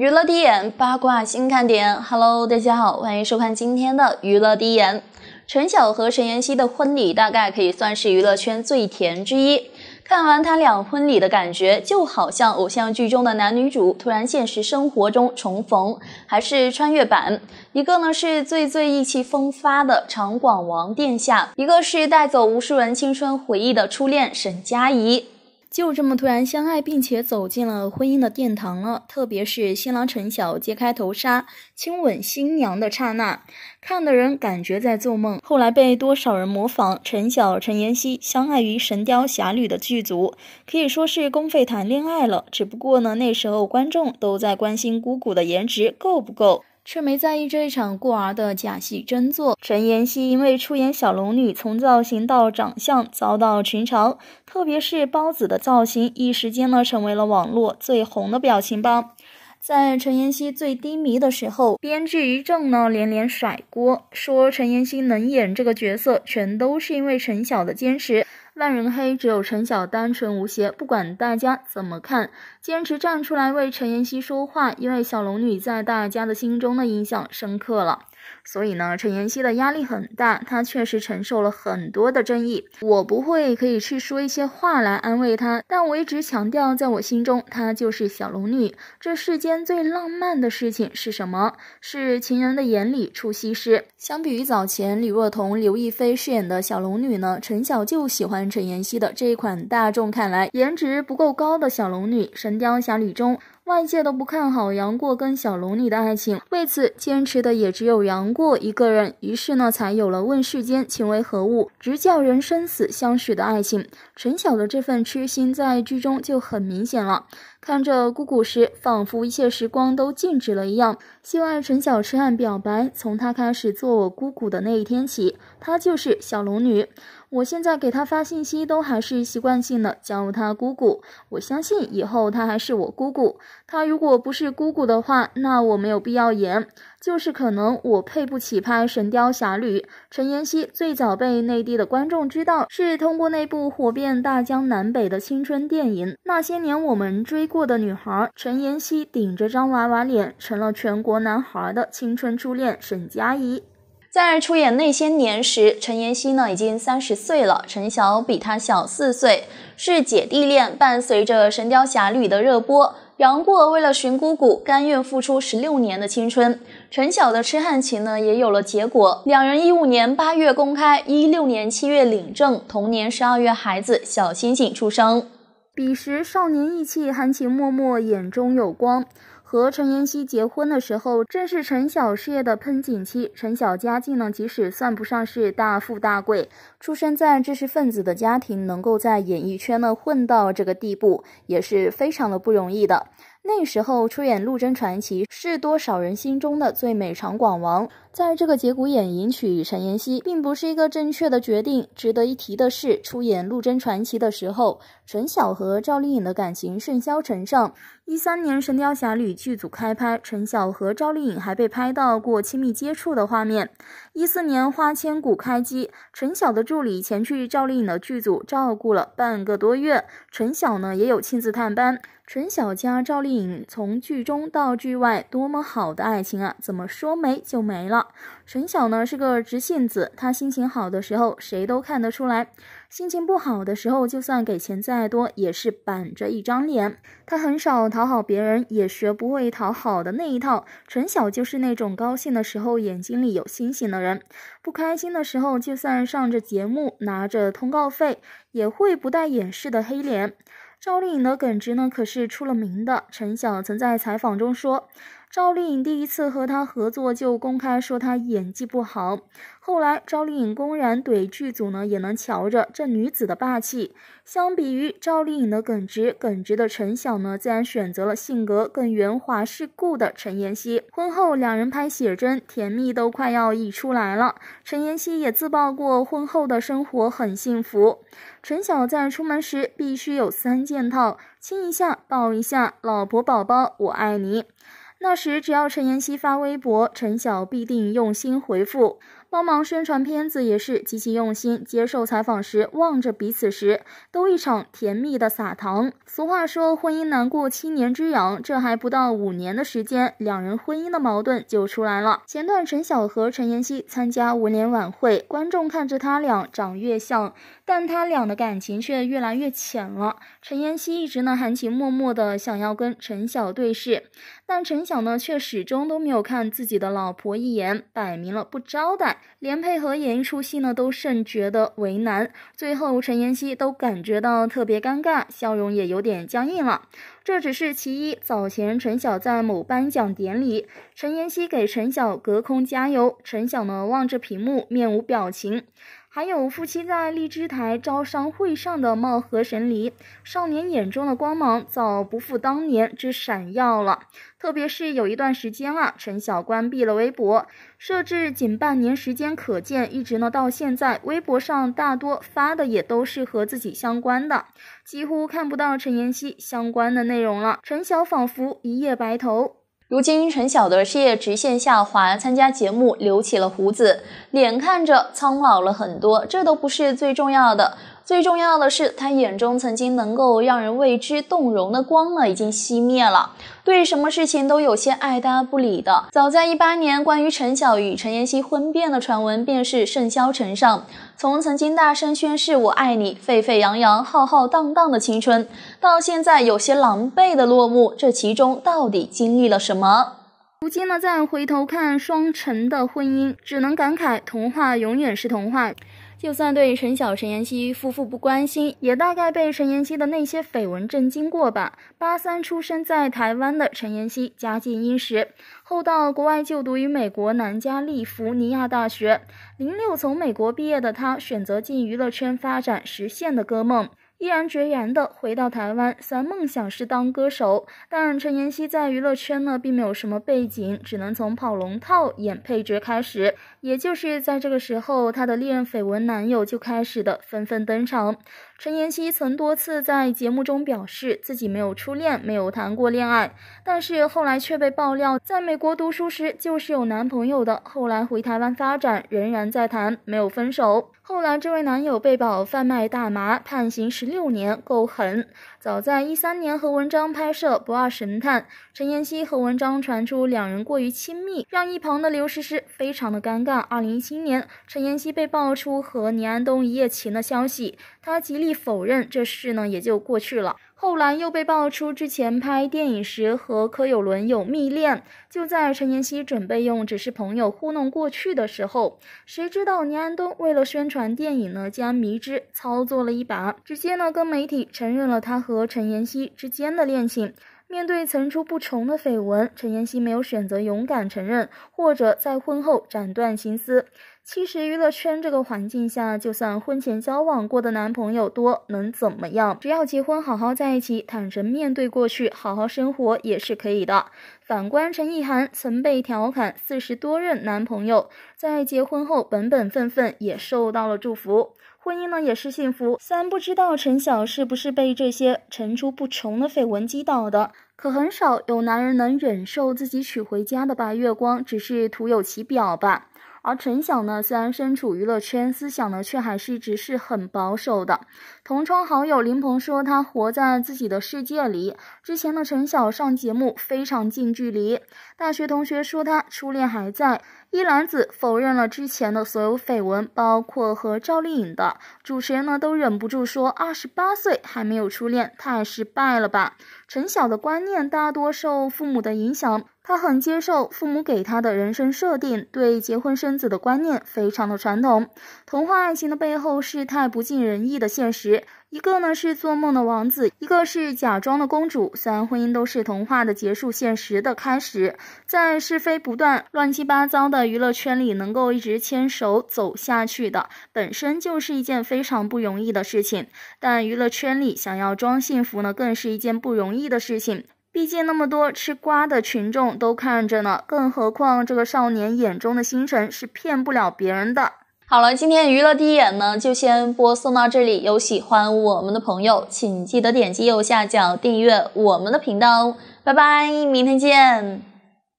娱乐第一眼，八卦新看点。Hello，大家好，欢迎收看今天的娱乐第一眼。陈晓和陈妍希的婚礼大概可以算是娱乐圈最甜之一。看完他俩婚礼的感觉，就好像偶像剧中的男女主突然现实生活中重逢，还是穿越版。一个呢是最最意气风发的长广王殿下，一个是带走无数人青春回忆的初恋沈佳宜。就这么突然相爱，并且走进了婚姻的殿堂了。特别是新郎陈晓揭开头纱亲吻新娘的刹那，看的人感觉在做梦。后来被多少人模仿？陈晓、陈妍希相爱于《神雕侠侣》的剧组，可以说是公费谈恋爱了。只不过呢，那时候观众都在关心姑姑的颜值够不够。却没在意这一场过儿的假戏真做。陈妍希因为出演小龙女，从造型到长相遭到群嘲，特别是包子的造型，一时间呢成为了网络最红的表情包。在陈妍希最低迷的时候，编剧于正呢连连甩锅，说陈妍希能演这个角色，全都是因为陈晓的坚持。万人黑，只有陈晓单纯无邪。不管大家怎么看，坚持站出来为陈妍希说话，因为小龙女在大家的心中的印象深刻了。所以呢，陈妍希的压力很大，她确实承受了很多的争议。我不会可以去说一些话来安慰她，但我一直强调，在我心中，她就是小龙女。这世间最浪漫的事情是什么？是情人的眼里出西施。相比于早前李若彤、刘亦菲饰演的小龙女呢，陈小就喜欢陈妍希的这一款大众看来颜值不够高的小龙女，《神雕侠侣》中。外界都不看好杨过跟小龙女的爱情，为此坚持的也只有杨过一个人。于是呢，才有了问世间情为何物，直叫人生死相许的爱情。陈晓的这份痴心在剧中就很明显了。看着姑姑时，仿佛一切时光都静止了一样。希望陈小痴汉表白。从他开始做我姑姑的那一天起，他就是小龙女。我现在给他发信息，都还是习惯性的叫他姑姑。我相信以后他还是我姑姑。他如果不是姑姑的话，那我没有必要演。就是可能我配不起拍《神雕侠侣》。陈妍希最早被内地的观众知道，是通过那部火遍大江南北的青春电影《那些年，我们追过的女孩》。陈妍希顶着张娃娃脸，成了全国男孩的青春初恋沈佳宜。在出演《那些年》时，陈妍希呢已经三十岁了，陈晓比她小四岁，是姐弟恋。伴随着《神雕侠侣》的热播。杨过为了寻姑姑，甘愿付出十六年的青春。陈晓的痴汉情呢，也有了结果。两人一五年八月公开，一六年七月领证，同年十二月孩子小星星出生。彼时少年意气，含情脉脉，眼中有光。和陈妍希结婚的时候，正是陈晓事业的喷井期。陈晓家境呢，即使算不上是大富大贵，出生在知识分子的家庭，能够在演艺圈呢混到这个地步，也是非常的不容易的。那时候出演《陆贞传奇》，是多少人心中的最美长广王。在这个节骨眼迎娶陈妍希，并不是一个正确的决定。值得一提的是，出演《陆贞传奇》的时候，陈晓和赵丽颖的感情顺销成上。一三年《神雕侠侣》剧组开拍，陈晓和赵丽颖还被拍到过亲密接触的画面。一四年《花千骨》开机，陈晓的助理前去赵丽颖的剧组照顾了半个多月，陈晓呢也有亲自探班。陈晓加赵丽颖从剧中到剧外，多么好的爱情啊，怎么说没就没了？陈晓呢是个直性子，他心情好的时候，谁都看得出来。心情不好的时候，就算给钱再多，也是板着一张脸。他很少讨好别人，也学不会讨好的那一套。陈晓就是那种高兴的时候眼睛里有星星的人，不开心的时候，就算上着节目拿着通告费，也会不带掩饰的黑脸。赵丽颖的耿直呢，可是出了名的。陈晓曾在采访中说。赵丽颖第一次和他合作就公开说他演技不好，后来赵丽颖公然怼剧组呢，也能瞧着这女子的霸气。相比于赵丽颖的耿直，耿直的陈晓呢，自然选择了性格更圆滑世故的陈妍希。婚后两人拍写真，甜蜜都快要溢出来了。陈妍希也自曝过，婚后的生活很幸福。陈晓在出门时必须有三件套，亲一下，抱一下，老婆宝宝，我爱你。那时，只要陈妍希发微博，陈晓必定用心回复。帮忙宣传片子也是极其用心。接受采访时，望着彼此时，都一场甜蜜的撒糖。俗话说，婚姻难过七年之痒，这还不到五年的时间，两人婚姻的矛盾就出来了。前段陈晓和陈妍希参加文联晚会，观众看着他俩长越像，但他俩的感情却越来越浅了。陈妍希一直呢含情脉脉的想要跟陈晓对视，但陈晓呢却始终都没有看自己的老婆一眼，摆明了不招待。连配合演一出戏呢，都甚觉得为难。最后，陈妍希都感觉到特别尴尬，笑容也有点僵硬了。这只是其一。早前，陈晓在某颁奖典礼，陈妍希给陈晓隔空加油，陈晓呢望着屏幕，面无表情。还有夫妻在荔枝台招商会上的貌合神离，少年眼中的光芒早不复当年之闪耀了。特别是有一段时间啊，陈晓关闭了微博，设置仅半年时间可见，一直呢到现在，微博上大多发的也都是和自己相关的，几乎看不到陈妍希相关的内容了。陈晓仿佛一夜白头。如今，陈晓的事业直线下滑，参加节目留起了胡子，脸看着苍老了很多。这都不是最重要的。最重要的是，他眼中曾经能够让人为之动容的光呢，已经熄灭了，对什么事情都有些爱搭不理的。早在一八年，关于陈晓与陈妍希婚变的传闻便是盛嚣尘上，从曾经大声宣誓“我爱你”，沸沸扬扬、浩浩荡荡的青春，到现在有些狼狈的落幕，这其中到底经历了什么？如今呢，再回头看双城的婚姻，只能感慨童话永远是童话。就算对陈晓、陈妍希夫妇不关心，也大概被陈妍希的那些绯闻震惊过吧。八三出生在台湾的陈妍希家境殷实，后到国外就读于美国南加利福尼亚大学。零六从美国毕业的她，选择进娱乐圈发展，实现了歌梦。毅然决然的回到台湾，虽然梦想是当歌手，但陈妍希在娱乐圈呢，并没有什么背景，只能从跑龙套、演配角开始。也就是在这个时候，她的历任绯闻男友就开始的纷纷登场。陈妍希曾多次在节目中表示自己没有初恋，没有谈过恋爱，但是后来却被爆料，在美国读书时就是有男朋友的。后来回台湾发展，仍然在谈，没有分手。后来这位男友被保贩卖大麻，判刑十六年，够狠。早在一三年和文章拍摄《不二神探》，陈妍希和文章传出两人过于亲密，让一旁的刘诗诗非常的尴尬。二零一七年，陈妍希被爆出和倪安东一夜情的消息，她极力。否认这事呢，也就过去了。后来又被爆出之前拍电影时和柯有伦有密恋。就在陈妍希准备用只是朋友糊弄过去的时候，谁知道倪安东为了宣传电影呢，将迷之操作了一把，直接呢跟媒体承认了他和陈妍希之间的恋情。面对层出不穷的绯闻，陈妍希没有选择勇敢承认，或者在婚后斩断情丝。其实娱乐圈这个环境下，就算婚前交往过的男朋友多，能怎么样？只要结婚好好在一起，坦诚面对过去，好好生活也是可以的。反观陈意涵，曾被调侃四十多任男朋友，在结婚后本本分分，也受到了祝福。婚姻呢也是幸福。三不知道陈晓是不是被这些层出不穷的绯闻击倒的，可很少有男人能忍受自己娶回家的白月光只是徒有其表吧。而陈晓呢，虽然身处娱乐圈，思想呢却还是一直是很保守的。同窗好友林鹏说，他活在自己的世界里。之前的陈晓上节目非常近距离。大学同学说他初恋还在。一兰子否认了之前的所有绯闻，包括和赵丽颖的。主持人呢都忍不住说，二十八岁还没有初恋，太失败了吧？陈晓的观念大多受父母的影响。他很接受父母给他的人生设定，对结婚生子的观念非常的传统。童话爱情的背后是太不尽人意的现实。一个呢是做梦的王子，一个是假装的公主。虽然婚姻都是童话的结束，现实的开始。在是非不断、乱七八糟的娱乐圈里，能够一直牵手走下去的，本身就是一件非常不容易的事情。但娱乐圈里想要装幸福呢，更是一件不容易的事情。毕竟那么多吃瓜的群众都看着呢，更何况这个少年眼中的星辰是骗不了别人的。好了，今天娱乐第一眼呢，就先播送到这里。有喜欢我们的朋友，请记得点击右下角订阅我们的频道哦。拜拜，明天见。